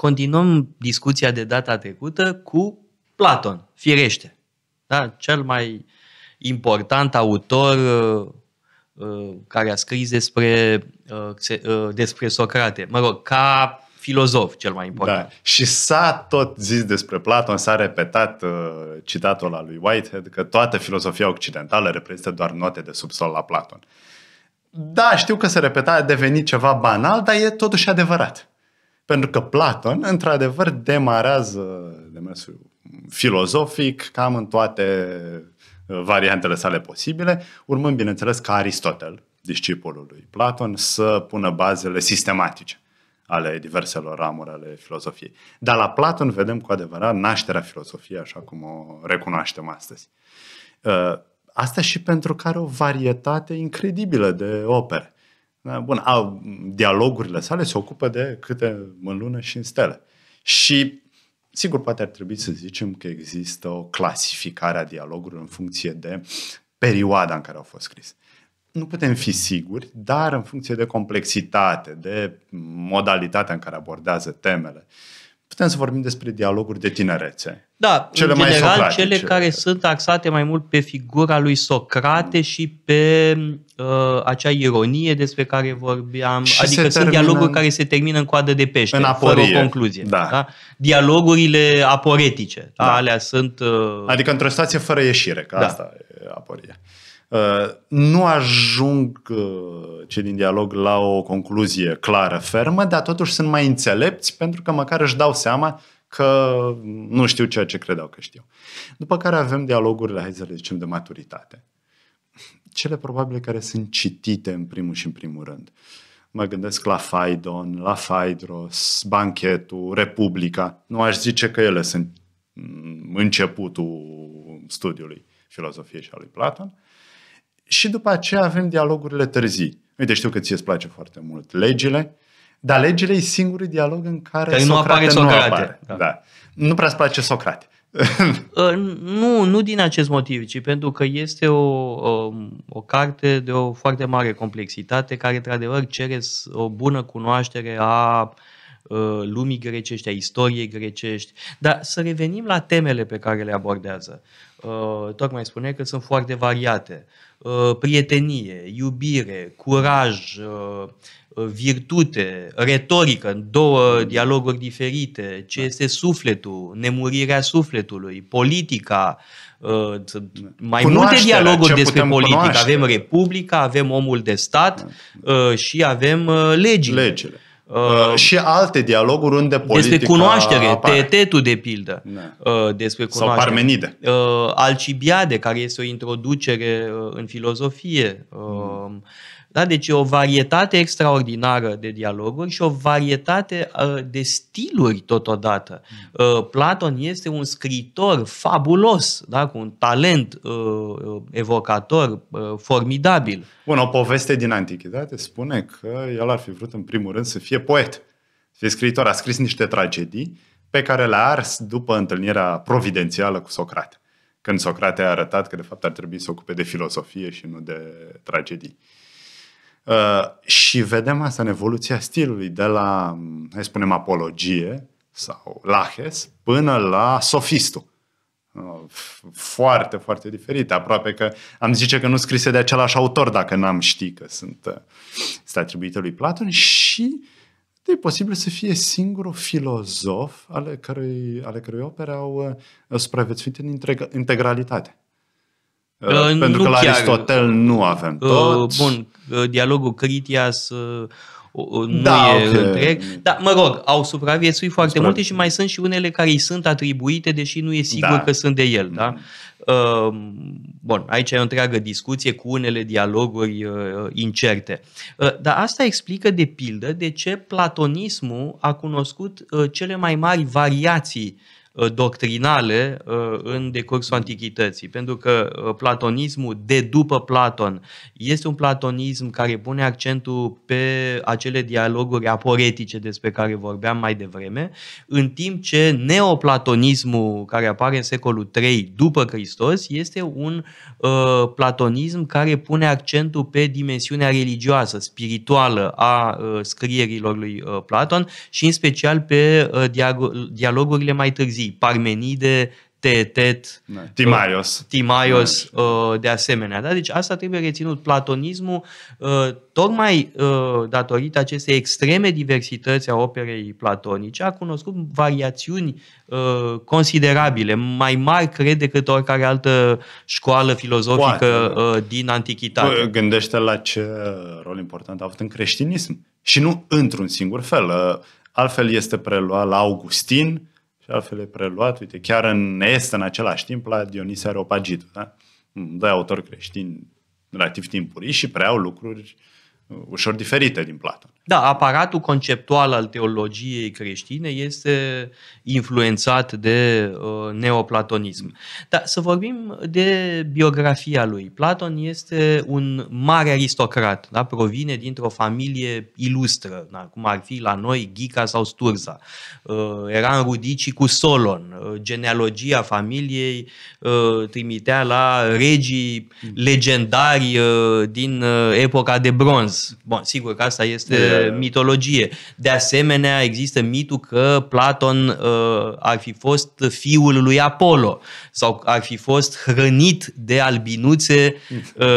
Continuăm discuția de data trecută cu Platon, firește. Da? Cel mai important autor uh, uh care a scris despre, uh, uh, despre Socrate. Mă rog, ca filozof cel mai important. Da. Și s-a tot zis despre Platon, s-a repetat uh, citatul la lui Whitehead că toată filozofia occidentală reprezintă doar note de subsol la Platon. Da, știu că se repeta, a devenit ceva banal, dar e totuși adevărat. Pentru că Platon, într-adevăr, demarează demersul filozofic cam în toate uh, variantele sale posibile, urmând, bineînțeles, ca Aristotel, discipolul lui Platon, să pună bazele sistematice ale diverselor ramuri ale filozofiei. Dar la Platon vedem cu adevărat nașterea filozofiei așa cum o recunoaștem astăzi. Uh, asta și pentru că are o varietate incredibilă de opere. Da, bun, au dialogurile sale se ocupă de câte în lună și în stele. Și Sigur, poate ar trebui să zicem că există o clasificare a dialogurilor în funcție de perioada în care au fost scrise. Nu putem fi siguri, dar în funcție de complexitate, de modalitatea în care abordează temele, uh, putem să vorbim despre dialoguri de tinerețe. Da, cele în general mai cele care sunt axate mai mult pe figura lui Socrate și pe uh, acea ironie despre care vorbeam. Și adică sunt dialoguri dialoguri care se termină în coadă de pește, în aporie. fără o concluzie. Da. Da? Dialogurile aporetice, da. alea sunt... Uh... Adică într-o stație fără ieșire, că da. asta e aporie. Uh, nu ajung uh, cei din dialog la o concluzie clară, fermă, dar totuși sunt mai înțelepți pentru că măcar își dau seama că nu știu ceea ce credeau că știu. După care avem dialogurile, hai să le zicem, de maturitate. Cele probabile care sunt citite în primul și în primul rând. Mă gândesc la Faidon, la Faidros, Banchetul, Republica. Nu aș zice că ele sunt mm, începutul studiului filozofiei și al lui Platon, și după aceea avem dialogurile târzii. Uite, știu că ție îți place foarte mult legile, dar legile e singurul dialog în care, care Socrate nu apare. Socrate. Nu, apare. Da. Da. nu prea îți place Socrate. Uh, nu, nu din acest motiv, ci pentru că este o, o, um, o carte de o foarte mare complexitate care, într-adevăr, cere o bună cunoaștere a uh, Uh, lumii grecești, a istoriei grecești. Dar să revenim la temele pe care le abordează. Uh, tocmai spune că sunt foarte variate. Uh, prietenie, iubire, curaj, virtute, retorică, în două dialoguri diferite, ce este sufletul, nemurirea sufletului, politica, mai multe dialoguri despre politică. Avem Republica, avem omul de stat mm. și avem legile. legile. Uh, și alte dialoguri unde politica Despre cunoaștere, apare. tetetul de pildă. Da. Uh, despre cunoaștere. Sau Parmenide. Uh, Alcibiade, care este o introducere uh, în filozofie. Mm. Um, da? Deci e o varietate extraordinară de dialoguri și o varietate ă, de stiluri totodată. Mm. Ă, Platon este un scriitor fabulos, da? cu un talent ă, evocator formidabil. Bun, o poveste din antichitate spune că el ar fi vrut în primul rând să fie poet. Să fie scriitor, a scris niște tragedii pe care le-a ars după întâlnirea providențială cu Socrate când Socrate a arătat că de fapt ar trebui să se ocupe de filosofie și nu de tragedii. Uh, și vedem asta în evoluția stilului, de la, hai spunem, apologie sau lahes, până la sofistul. Uh, foarte, foarte diferite. Aproape că am zice că nu scrise de același autor dacă n-am ști că sunt, uh, sunt atribuite lui Platon și e posibil să fie singurul filozof ale cărui, ale cărui opere au uh, supraviețuit în integralitate. Uh, Pentru că la chiar. Aristotel nu avem ă, tot. Uh, bun, ă, dialogul Critias uh, nu da, e okay. întreg. Dar, mă rog, au supraviețuit foarte Supra... multe și mai sunt și unele care îi sunt atribuite, deși nu e sigur da. că sunt de el. Da? Uh, bun, aici e o întreagă discuție cu unele dialoguri uh, incerte. Uh, dar asta explică, de pildă, de ce platonismul a cunoscut cele mai mari variații Uh, doctrinale uh, în decursul antichității, pentru că uh, platonismul de după Platon este un platonism care pune accentul pe acele dialoguri aporetice despre care vorbeam mai devreme, în timp ce neoplatonismul care apare în secolul III după Hristos este un platonism care pune accentul pe dimensiunea religioasă, spirituală a scrierilor lui Platon și în special pe dialogurile mai târzii Parmenide, Tetet, da. uh, Timaios, Timaios da. uh, de asemenea. Da? Deci asta trebuie reținut. Platonismul, uh, tocmai datorită acestei extreme diversități a operei platonice, a cunoscut variațiuni considerabile, mai mari, cred, decât oricare altă școală filozofică Poate. Da. din antichitate. Păi, gândește la ce rol important a avut în creștinism. Și nu într-un singur fel. Altfel este preluat la Augustin, e preluat, uite, chiar în est, în același timp, la Dionisia Areopagitul, da? Doi autori creștini relativ timpurii și preau lucruri uh, Uh, ușor diferite din Platon. Da, aparatul conceptual al teologiei creștine este influențat de uh, neoplatonism. Dar să vorbim de biografia lui. Platon este un mare aristocrat, da? provine dintr-o familie ilustră, da? cum ar fi la noi Ghica sau Sturza. Uh, era în rudicii cu Solon. Uh, genealogia familiei uh, trimitea la regii mm. legendari uh, din uh, epoca de bronz mers. Bun, sigur că asta este yeah. mitologie. De asemenea, există mitul că Platon uh, ar fi fost fiul lui Apollo sau ar fi fost hrănit de albinuțe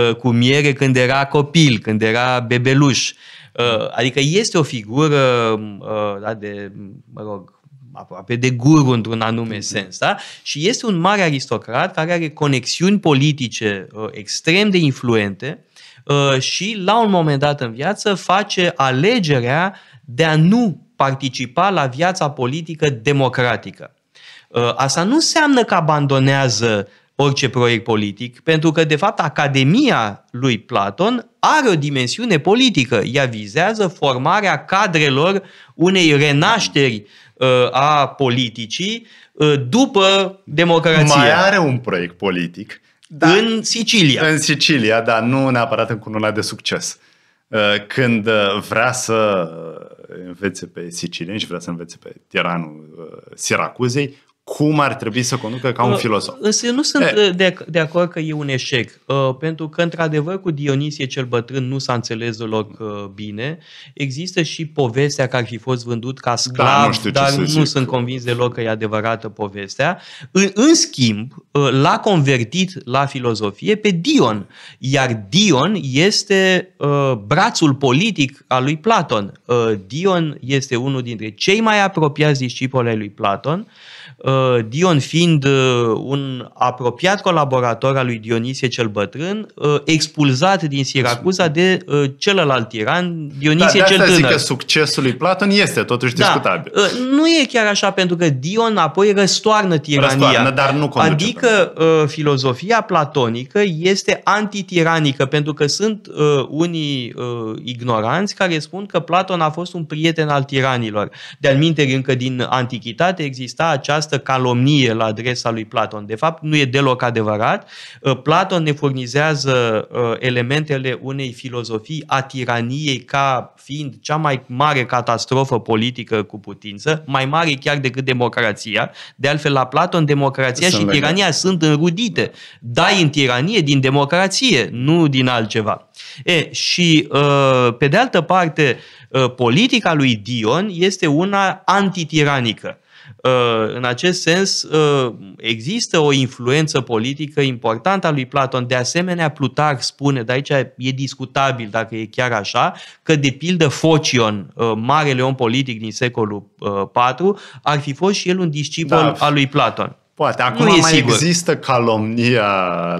uh, cu miere când era copil, când era bebeluș. Uh, adică este o figură uh, da, de, mă rog, aproape de guru într-un anume mm-hmm. sens, da? Și este un mare aristocrat care are conexiuni politice uh, extrem de influente Uh, și la un moment dat în viață face alegerea de a nu participa la viața politică democratică. Uh, asta nu înseamnă că abandonează orice proiect politic, pentru că, de fapt, Academia lui Platon are o dimensiune politică. Ea vizează formarea cadrelor unei renașteri uh, a politicii după democrație. Mai are un proiect politic da. în Sicilia. În Sicilia, da, nu neapărat în cununa de succes. Uh, când uh, vrea să uh, învețe pe sicilieni și vrea să învețe pe tiranul Siracuzei, cum ar trebui să conducă ca un uh, filosof. Însă nu sunt de, de acord că e un eșec, uh, pentru că, într-adevăr, cu Dionisie cel bătrân nu s-a înțeles deloc uh, bine. Există și povestea că ar fi fost vândut ca da, sclav, da, nu dar nu zic. sunt convins deloc că e adevărată povestea. În, în schimb, l-a convertit la filozofie pe Dion, iar Dion este brațul politic al lui Platon. Dion este unul dintre cei mai apropiați discipoli ai lui Platon, Uh, Dion fiind uh, un apropiat colaborator al lui Dionisie cel Bătrân, uh, expulzat din Siracuza de celălalt tiran, Dionisie da, de cel Tânăr. zic că succesul lui Platon este totuși da, discutabil. Nu e chiar așa, pentru că Dion apoi răstoarnă tirania. Răstoarnă, dar nu conduce. Adică filozofia platonică este antitiranică, pentru că sunt unii ignoranți care spun că Platon a fost un prieten al tiranilor. De-al încă din antichitate exista această această calomnie la adresa lui Platon. De fapt, nu e deloc adevărat. Uh, Platon ne furnizează uh, elementele unei filozofii a tiraniei ca fiind cea mai mare catastrofă politică cu putință, mai mare chiar decât democrația. De altfel, la Platon, democrația sunt și legat. tirania sunt înrudite. Dai în tiranie din democrație, nu din altceva. E, și, uh, pe de altă parte, politica lui Dion este una antitiranică. Uh, în acest sens, uh, există o influență politică importantă a lui Platon. De asemenea, Plutar spune, dar aici e discutabil dacă e chiar așa, că de pildă Focion, uh, marele om politic din secolul IV, ar fi fost și el un discipol da. al lui Platon. Poate. Acum nu mai sigur. există calomnia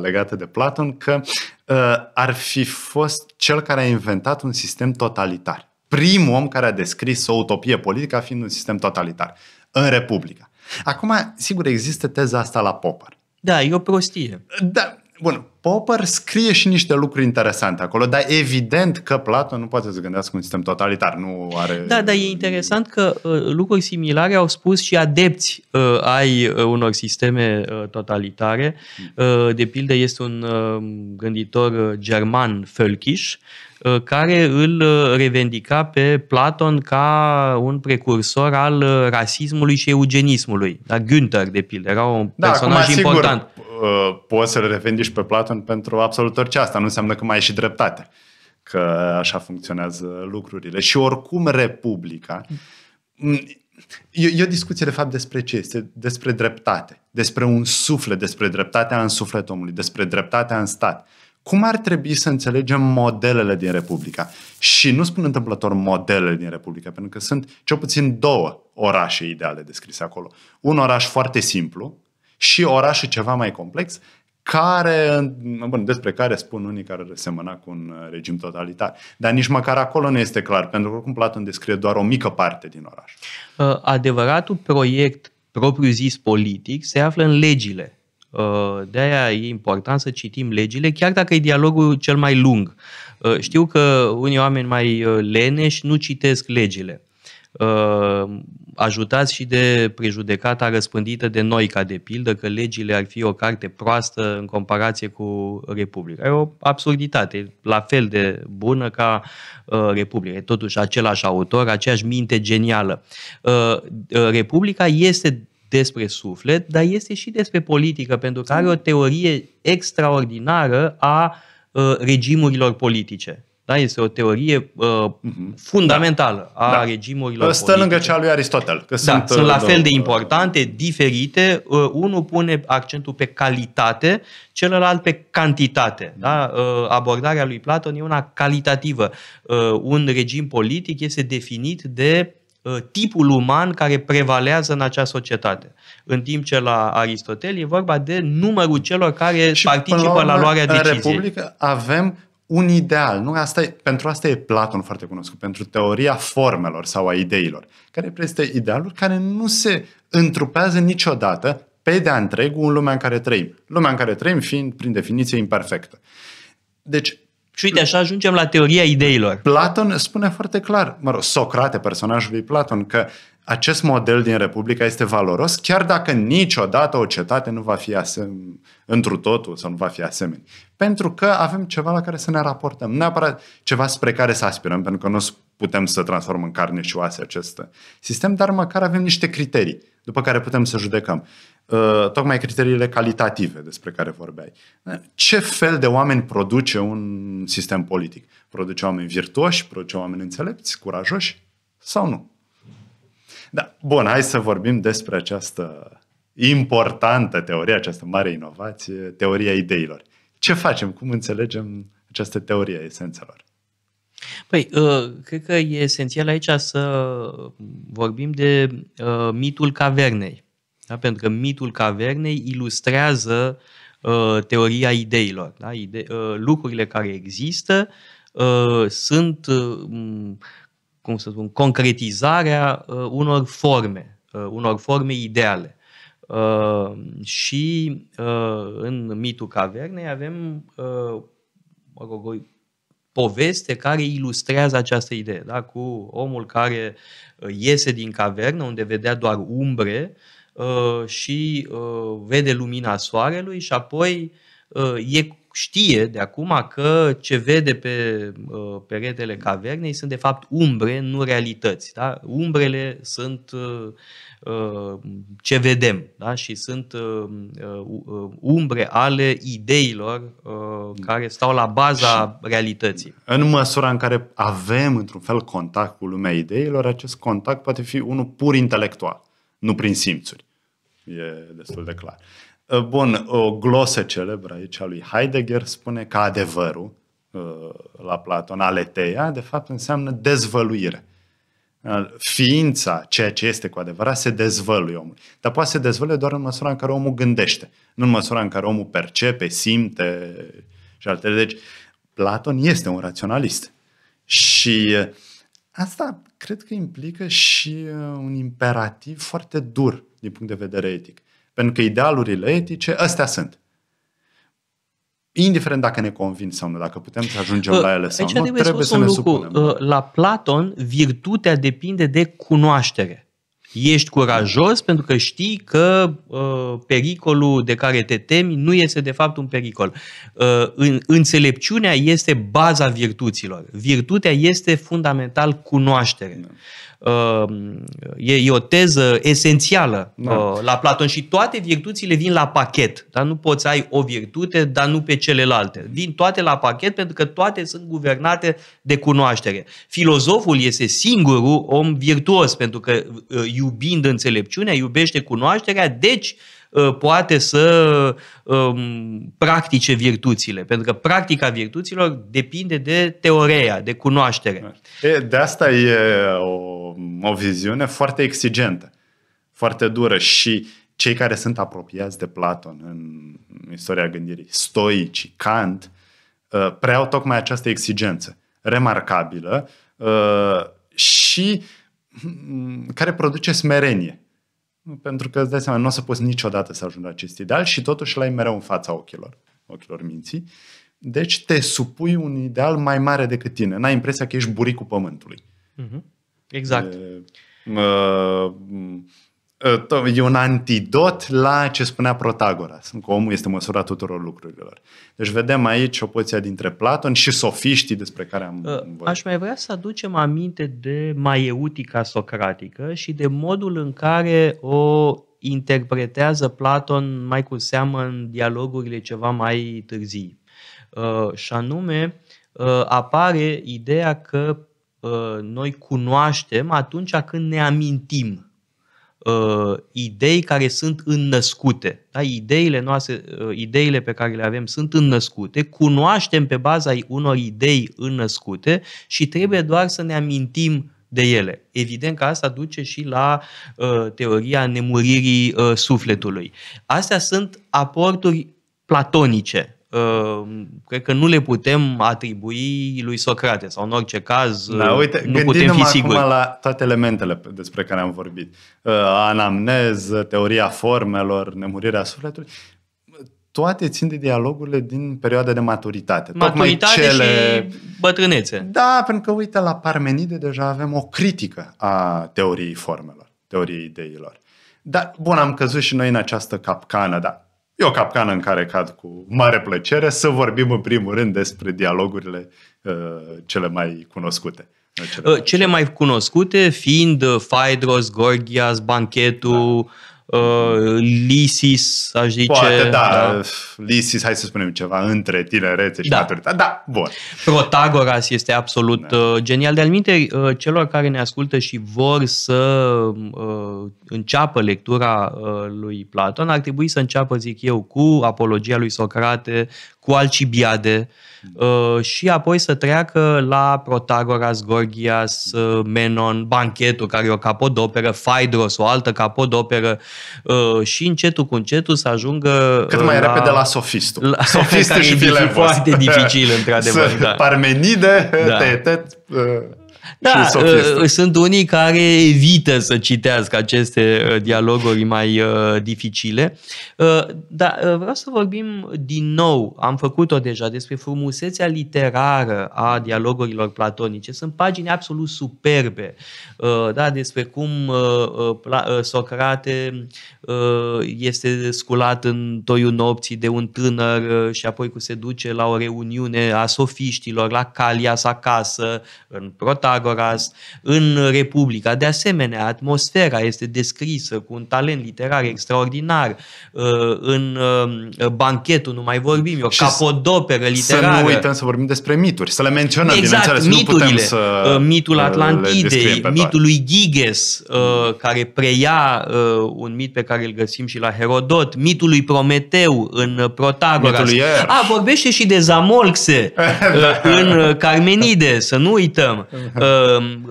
legată de Platon că uh, ar fi fost cel care a inventat un sistem totalitar. Primul om care a descris o utopie politică fiind un sistem totalitar în Republica. Acum, sigur, există teza asta la Popper. Da, e o prostie. Da, Bun, Popper scrie și niște lucruri interesante acolo, dar evident că Platon nu poate să gândească un sistem totalitar, nu are... Da, dar e interesant că uh, lucruri similare au spus și adepți uh, ai uh, unor sisteme uh, totalitare. Hmm. Uh, de pildă este un uh, gânditor uh, german, Fölkisch, uh, care îl uh, revendica pe Platon ca un precursor al rasismului și eugenismului. Da, Günther, de pildă, era un da, personaj acum, important. Sigur Uh, poți să-l revendici pe Platon pentru absolut orice. Asta nu înseamnă că mai ai și dreptate. Că așa funcționează lucrurile. Și oricum Republica... E, o discuție, de fapt, despre ce? Este despre dreptate. Despre un suflet, despre dreptatea în sufletul omului, despre dreptatea în stat. Cum ar trebui să înțelegem modelele din Republica? Și nu spun întâmplător modelele din Republica, pentru că sunt cel puțin două orașe ideale descrise acolo. Un oraș foarte simplu, și orașul ceva mai complex, care, bun, despre care spun unii care semăna cu un uh, regim totalitar. Dar nici măcar acolo nu este clar, pentru că oricum Platon descrie doar o mică parte din oraș. Uh, adevăratul proiect propriu-zis politic se află în legile. Uh, De aia e important să citim legile, chiar dacă e dialogul cel mai lung. Știu că unii oameni mai leneși nu citesc legile. Uh, ajutați și de prejudecata răspândită de noi, ca de pildă, că legile ar fi o carte proastă în comparație cu Republica. E o absurditate, la fel de bună ca uh, Republica. E totuși același autor, aceeași minte genială. Uh, Republica este despre suflet, dar este și despre politică, pentru că are o teorie extraordinară a regimurilor politice da? Este o teorie uh, mhm. fundamentală da. a da. regimurilor Stă politice. lângă cea lui Aristotel. Că da, sunt, sunt uh, la fel de importante, diferite. Uh, unul pune accentul pe calitate, celălalt pe cantitate. Da? Mhm. Uh, abordarea lui Platon e una calitativă. Uh, un regim politic este definit de uh, tipul uman care prevalează în acea societate. În timp ce la Aristotel e vorba de numărul celor care și participă la luarea deciziei. În Republică avem un ideal. Nu? Asta e, pentru asta e Platon foarte cunoscut, pentru teoria formelor sau a ideilor, care prezintă idealuri care nu se întrupează niciodată pe de-a întregul în lumea în care trăim. Lumea în care trăim fiind, prin definiție, imperfectă. Deci, și uite, așa ajungem la teoria ideilor. Platon spune foarte clar, mă rog, Socrate, personajul lui Platon, că uh, acest model din Republica este valoros, chiar dacă niciodată o cetate nu va fi asem- întru totul sau nu va fi asemenea. Pentru că avem ceva la care să ne raportăm, neapărat ceva spre care să aspirăm, pentru că nu putem să transformăm în carne și oase acest sistem, dar măcar avem niște criterii după care putem să judecăm. Uh, tocmai criteriile calitative despre care vorbeai. Ce fel de oameni produce un sistem politic? Produce oameni virtuoși, produce oameni înțelepți, curajoși sau nu? Da, bun, hai să vorbim despre această importantă teorie, această mare inovație, teoria ideilor. Ce facem? Cum înțelegem această teorie a esențelor? Păi, uh, cred că e esențial aici să vorbim de uh, mitul cavernei. Da? Pentru că mitul cavernei ilustrează uh, teoria ideilor. Da? Ide- lucrurile care există sunt cum să spun, concretizarea uh, unor forme, uh, unor forme ideale. Uh, și uh, în mitul cavernei avem uh, mă rog, o poveste care ilustrează această idee, da? cu omul care uh, iese din cavernă unde vedea doar umbre uh, și uh, vede lumina soarelui și apoi uh, e știe de acum că ce vede pe uh, peretele cavernei sunt de fapt umbre, nu realități. Da? Umbrele sunt uh, uh ce vedem da? și sunt uh, uh umbre ale ideilor uh, care stau la baza și realității. În măsura în care avem într-un fel contact cu lumea ideilor, acest contact poate fi unul pur intelectual, nu prin simțuri. E destul de clar. Uh, bun, o glosă celebră aici a lui Heidegger spune că adevărul uh, la Platon, aleteia, de fapt înseamnă dezvăluire. Uh, ființa, ceea ce este cu adevărat, se dezvăluie omul. Dar poate se dezvăluie doar în măsura în care omul gândește, nu în măsura în care omul percepe, simte și altele. Deci, Platon este un raționalist. Și asta cred că implică și un imperativ foarte dur din punct de vedere etic. Pentru că idealurile etice, astea sunt. Indiferent dacă ne convin sau nu, dacă putem să ajungem la ele sau aici nu, trebuie, să ne lucru. supunem. Da. Uh, la Platon, virtutea depinde de cunoaștere. Ești curajos pentru că știi că uh, pericolul de care te temi nu este de fapt un pericol. Uh, în, înțelepciunea este baza virtuților. Virtutea este fundamental cunoaștere. Da. Um, e, e o teză esențială da. Uh, la Platon și toate virtuțile vin la pachet. Da? Nu poți ai o virtute, dar nu pe celelalte. Vin toate la pachet pentru că toate sunt guvernate de cunoaștere. Filozoful este singurul om virtuos pentru că uh, iubind înțelepciunea, iubește cunoașterea, deci Uh, poate să um, practice virtuțile, pentru că practica virtuților depinde de teoreia, de cunoaștere. de asta e o, o viziune foarte exigentă, foarte dură și cei care sunt apropiați de Platon în istoria gândirii, stoici, Kant, uh, preau tocmai această exigență remarcabilă uh, și mm, care produce smerenie. Pentru că îți dai seama, nu o să poți niciodată să ajungi la acest ideal și totuși l-ai mereu în fața ochilor, ochilor minții. Deci te supui un ideal mai mare decât tine. N-ai impresia că ești buricul pământului. Mhm. Exact. E, uh, Eh, e un antidot la ce spunea Protagoras, că omul este măsura tuturor lucrurilor. Deci vedem aici opoziția dintre Platon și sofiștii despre care am eh, vorbit. Aș mai vrea să aducem aminte de maieutica socratică și de modul în care o interpretează Platon mai cu seamă în dialogurile ceva mai târzii. Eh, și anume apare ideea că noi cunoaștem atunci când ne amintim uh, idei care sunt înnăscute. Da? Ideile noastre, uh, ideile pe care le avem sunt înnăscute, cunoaștem pe baza unor idei înnăscute și trebuie doar să ne amintim de ele. Evident că asta duce și la uh, teoria nemuririi uh, sufletului. Astea sunt aporturi platonice Ehm, cred că nu le putem atribui lui Socrate sau în orice caz da, eh, uite, nu putem fi siguri. acum la toate elementele despre care am vorbit. Eh, anamnez, teoria formelor, nemurirea sufletului toate țin de dialogurile din perioada de maturitate. Maturitate cele... și bătrânețe. Da, pentru că, uite, la Parmenide deja avem o critică a teoriei formelor, teoriei ideilor. Dar, bun, am căzut și noi în această capcană, dar E o capcană în care cad cu mare plăcere să vorbim în primul rând despre dialogurile uh, cele mai cunoscute. Uh, cele mai, uh, cele mai cunoscute fiind uh, Phaedros, Gorgias, Banchetul, da Uh, Lisis, aș zice. Poate, da, da. Lisis, hai să spunem ceva, între tinerețe și da. maturitate. Da, bun. Protagoras este absolut da. Uh, genial. De-al minte, uh, celor care ne ascultă și vor să uh, înceapă lectura uh, lui Platon, ar trebui să înceapă, zic eu, cu apologia lui Socrate, cu Alcibiade da. și apoi să treacă la Protagoras, Gorgias, da. Menon, Banchetul, care e o capodoperă, Phaedros, o altă capodoperă, uh, și încetul cu încetul să ajungă... Cât mai uh, la, repede la sofistul. La, sofistul și e foarte dificil, într-adevăr. Da. Parmenide, da. Te, te, uh. Da, uh, sunt unii care evită să citească aceste uh, dialoguri mai uh, dificile, uh, dar uh, vreau să vorbim din nou, am făcut-o deja, despre frumusețea literară a dialogurilor platonice. Sunt pagini absolut superbe, uh, da, despre cum Socrate este sculat în toiul nopții de un tânăr și apoi cu se duce la o reuniune a sofiștilor, la Calias acasă, în Prota Pitagoras în Republica. De asemenea, atmosfera este descrisă cu un talent literar extraordinar. Uh, în uh, banchetul, nu mai vorbim eu, capodoperă literară. Să nu uităm să vorbim despre mituri, să le menționăm, exact, bineînțeles. Miturile, nu putem să uh, mitul Atlantidei, mitul lui Giges, care preia un mit pe care îl găsim și la Herodot, mitul lui Prometeu în Protagoras. A, vorbește și de Zamolxe da. în Carmenide, să nu uităm. Da. Ehm,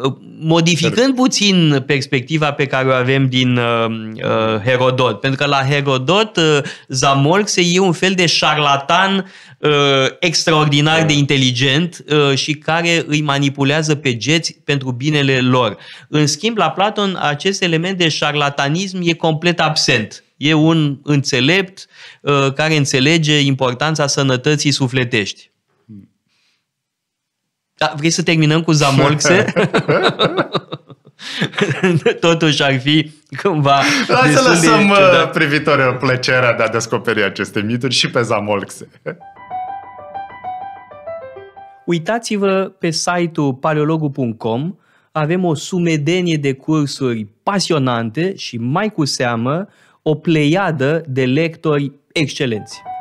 modificând puțin perspectiva pe care o avem din ehm, eh, Herodot. Pentru că la Herodot, eh, Zamolxe e un fel de șarlatan eh, extraordinar de inteligent și care îi manipulează pe geți pentru binele lor. În schimb, la Platon, acest element de șarlatanism e complet absent. E un înțelept care înțelege importanța sănătății sufletești. Da, vrei să terminăm cu Zamolxe? Totuși ar fi cumva Hai să lăsăm de uh, privitorilor plăcerea de a descoperi aceste mituri și pe Zamolxe. Uitați-vă pe site-ul paleologu.com, avem o sumedenie de cursuri pasionante și mai cu seamă o pleiadă de lectori excelenți.